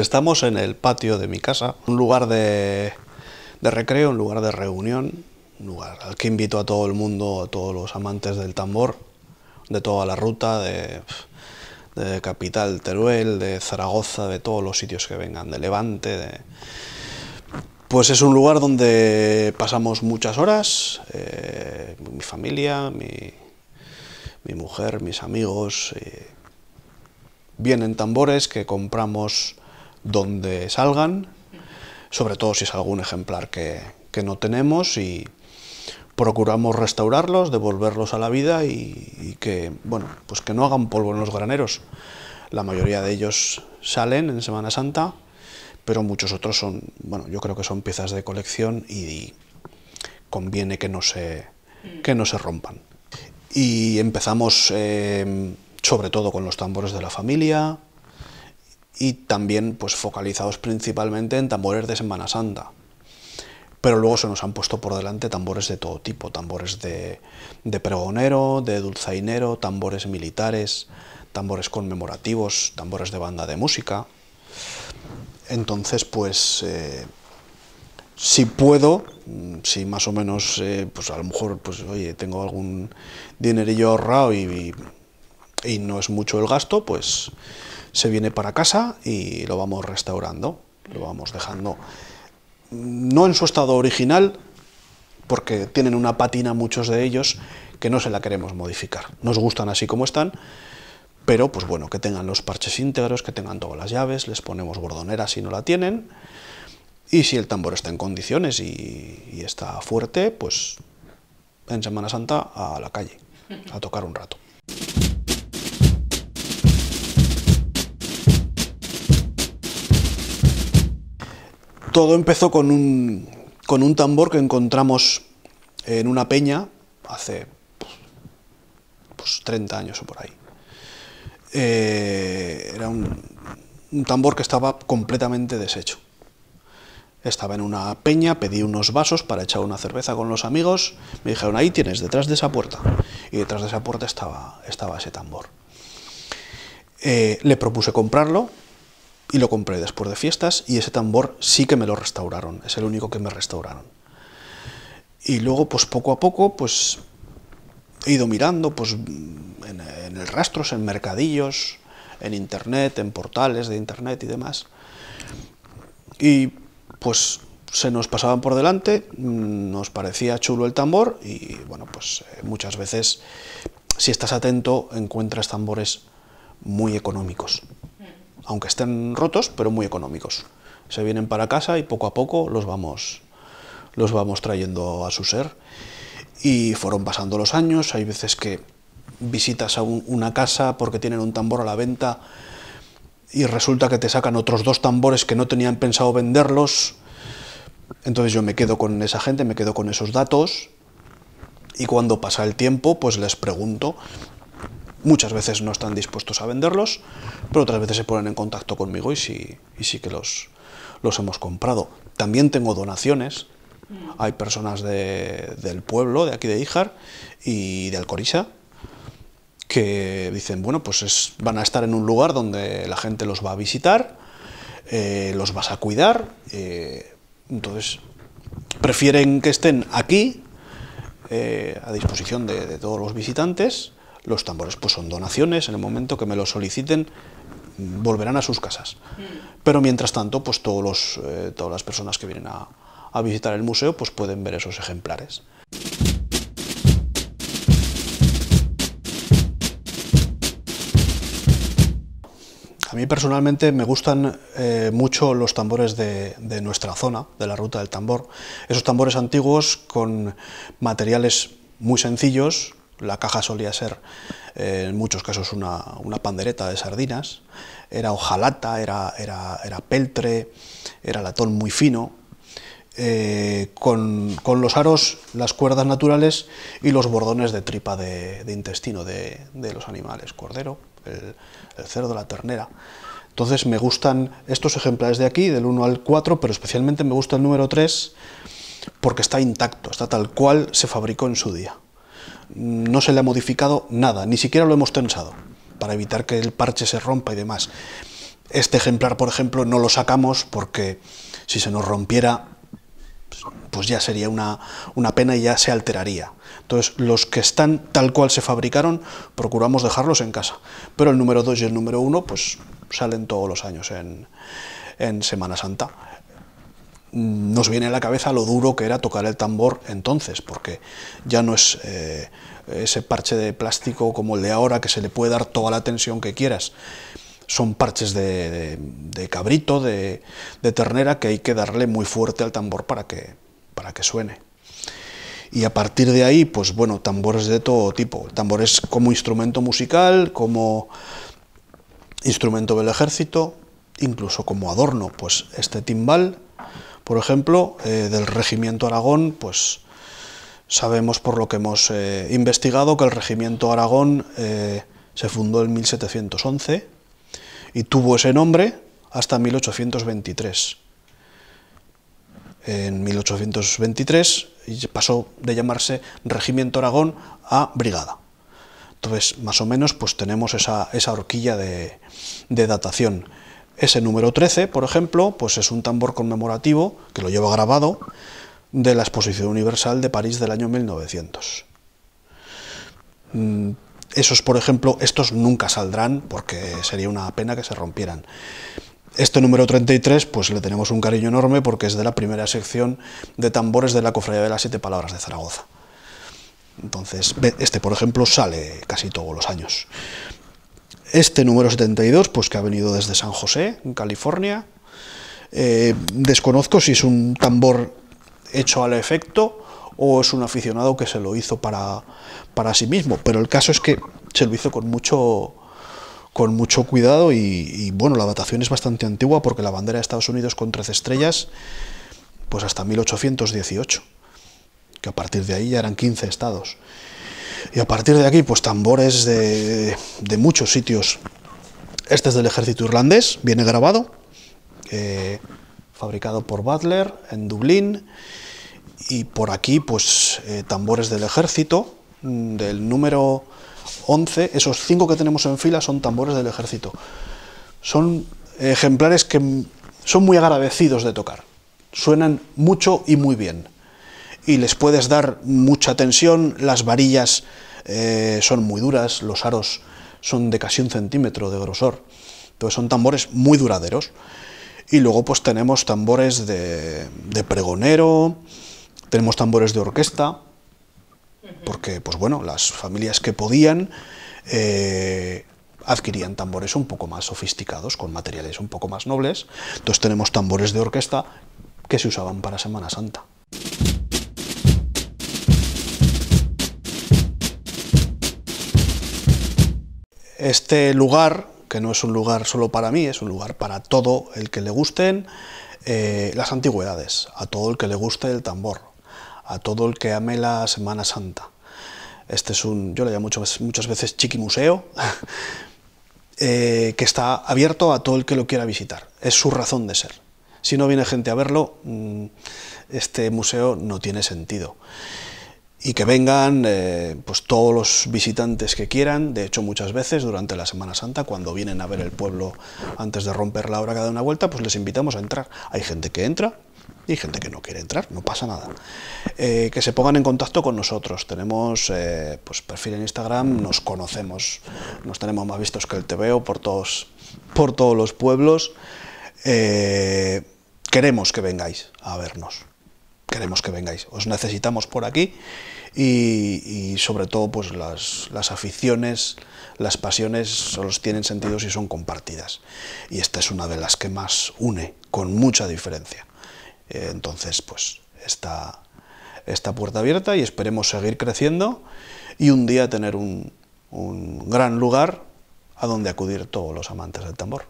Estamos en el patio de mi casa, un lugar de, recreo, un lugar de reunión, un lugar al que invito a todo el mundo, a todos los amantes del tambor, de toda la ruta, de, Capital Teruel, de Zaragoza, de todos los sitios que vengan, de Levante. Pues es un lugar donde pasamos muchas horas, eh, mi familia, mi, mujer, mis amigos. Eh, vienen tambores que compramos donde salgan, sobre todo si es algún ejemplar que, no tenemos y procuramos restaurarlos, devolverlos a la vida y, que, bueno, pues que no hagan polvo en los graneros. La mayoría de ellos salen en Semana Santa, pero muchos otros son, bueno, yo creo que son piezas de colección y, conviene que no se, mm. que no se rompan. Y empezamos eh, sobre todo con los tambores de la familia, y también pues focalizados principalmente en tambores de Semana Santa. Pero luego se nos han puesto por delante tambores de todo tipo, tambores de, pregonero, de dulzainero, tambores militares, tambores conmemorativos, tambores de banda de música. Entonces, pues, eh, si puedo, mm, si más o menos, eh, pues a lo mejor, pues oye, tengo algún dinerillo ahorrado y y no es mucho el gasto, pues se viene para casa y lo vamos restaurando, lo vamos dejando. No en su estado original, porque tienen una patina muchos de ellos que no se la queremos modificar. Nos gustan así como están, pero pues bueno, que tengan los parches íntegros, que tengan todas las llaves, les ponemos bordonera si no la tienen, y si el tambor está en condiciones y, y está fuerte, pues en Semana Santa a la calle, a tocar un rato. Todo empezó con un, tambor que encontramos en una peña hace pues, 30 pues, años o por ahí. Eh, era un, tambor que estaba completamente deshecho. Estaba en una peña, pedí unos vasos para echar una cerveza con los amigos. Me dijeron, ahí tienes, detrás de esa puerta. Y detrás de esa puerta estaba, estaba ese tambor. Eh, le propuse comprarlo, y lo compré después de fiestas y ese tambor sí que me lo restauraron, es el único que me restauraron. Y luego, pues poco a poco, pues he ido mirando, pues en, el rastros, en mercadillos, en internet, en portales de internet y demás. Y pues se nos pasaban por delante, nos parecía chulo el tambor y bueno, pues eh, muchas veces si estás atento encuentras tambores muy económicos aunque estén rotos, pero muy económicos. Se vienen para casa y poco a poco los vamos, los vamos trayendo a su ser. Y fueron pasando los años, hay veces que visitas a una casa porque tienen un tambor a la venta y resulta que te sacan otros dos tambores que no tenían pensado venderlos. Entonces yo me quedo con esa gente, me quedo con esos datos y cuando pasa el tiempo pues les pregunto Muchas veces no están dispuestos a venderlos, pero otras veces se ponen en contacto conmigo y sí, sí que los, los hemos comprado. También tengo donaciones. Hay personas del pueblo, de aquí de Ijar y de Alcorisa... que dicen, bueno, pues van a estar en un lugar donde la gente los va a visitar, eh, los vas a cuidar. Eh, entonces, prefieren que estén aquí, eh, a disposición de todos los visitantes, los tambores pues son donaciones, en el momento que me lo soliciten volverán a sus casas. Mm. Pero mientras tanto, pues todos los, eh, todas las personas que vienen a, visitar el museo pues pueden ver esos ejemplares. A mí personalmente me gustan eh, mucho los tambores de, de, nuestra zona, de la ruta del tambor. Esos tambores antiguos con materiales muy sencillos, la caja solía ser, eh, en muchos casos, una, pandereta de sardinas, era hojalata, era, era, peltre, era latón muy fino. Eh, con, los aros, las cuerdas naturales y los bordones de tripa de, intestino de, los animales, cordero, el, el cerdo, la ternera. Entonces me gustan estos ejemplares de aquí, del 1 al 4, pero especialmente me gusta el número 3 porque está intacto, está tal cual se fabricó en su día no se le ha modificado nada, ni siquiera lo hemos tensado, para evitar que el parche se rompa y demás. Este ejemplar, por ejemplo, no lo sacamos porque si se nos rompiera, pues ya sería una, pena y ya se alteraría. Entonces, los que están tal cual se fabricaron, procuramos dejarlos en casa. Pero el número 2 y el número 1, pues salen todos los años en Semana Santa nos viene a la cabeza lo duro que era tocar el tambor entonces, porque ya no es eh, ese parche de plástico como el de ahora que se le puede dar toda la tensión que quieras. Son parches de, cabrito, de, de, ternera, que hay que darle muy fuerte al tambor para que, para que suene. Y a partir de ahí, pues bueno, tambores de todo tipo. Tambores como instrumento musical, como instrumento del ejército, incluso como adorno. Pues este timbal por ejemplo, eh, del Regimiento Aragón, pues sabemos por lo que hemos eh, investigado que el Regimiento Aragón eh, se fundó en 1711 y tuvo ese nombre hasta 1823. En 1823 pasó de llamarse Regimiento Aragón a Brigada. Entonces, más o menos, pues tenemos esa, horquilla de, de datación. Ese número 13, por ejemplo, pues es un tambor conmemorativo que lo lleva grabado de la Exposición Universal de París del año 1900. Mm, esos, por ejemplo, estos nunca saldrán porque sería una pena que se rompieran. Este número 33, pues le tenemos un cariño enorme porque es de la primera sección de tambores de la Cofradía de las Siete Palabras de Zaragoza. Entonces, este, por ejemplo, sale casi todos los años. Este número 72, pues que ha venido desde San José, en California. Eh, desconozco si es un tambor hecho al efecto o es un aficionado que se lo hizo para, para sí mismo, pero el caso es que se lo hizo con mucho, con mucho cuidado y, bueno, la datación es bastante antigua porque la bandera de Estados Unidos con 13 estrellas, pues hasta 1818, que a partir de ahí ya eran 15 estados. Y a partir de aquí, pues tambores de, muchos sitios. Este es del ejército irlandés, viene grabado, eh, fabricado por Butler en Dublín. Y por aquí, pues eh, tambores del ejército, mm, del número 11, esos cinco que tenemos en fila son tambores del ejército. Son ejemplares que son muy agradecidos de tocar. Suenan mucho y muy bien y les puedes dar mucha tensión, las varillas eh, son muy duras, los aros son de casi un centímetro de grosor, entonces son tambores muy duraderos. Y luego pues tenemos tambores de, pregonero, tenemos tambores de orquesta, porque pues bueno, las familias que podían eh, adquirían tambores un poco más sofisticados, con materiales un poco más nobles. Entonces tenemos tambores de orquesta que se usaban para Semana Santa. este lugar, que no es un lugar solo para mí, es un lugar para todo el que le gusten eh, las antigüedades, a todo el que le guste el tambor, a todo el que ame la Semana Santa. Este es un, yo le llamo muchas, veces chiqui museo, eh, que está abierto a todo el que lo quiera visitar. Es su razón de ser. Si no viene gente a verlo, mm, este museo no tiene sentido y que vengan eh, pues todos los visitantes que quieran. De hecho, muchas veces durante la Semana Santa, cuando vienen a ver el pueblo antes de romper la hora cada una vuelta, pues les invitamos a entrar. Hay gente que entra y gente que no quiere entrar, no pasa nada. Eh, que se pongan en contacto con nosotros. Tenemos eh, pues perfil en Instagram, nos conocemos, nos tenemos más vistos que el TVO por todos, por todos los pueblos. queremos que vengáis a vernos queremos que vengáis. Os necesitamos por aquí y, sobre todo pues las, aficiones, las pasiones solo tienen sentido si son compartidas. Y esta es una de las que más une, con mucha diferencia. Eh, entonces, pues está esta puerta abierta y esperemos seguir creciendo y un día tener un gran lugar a donde acudir todos los amantes del tambor.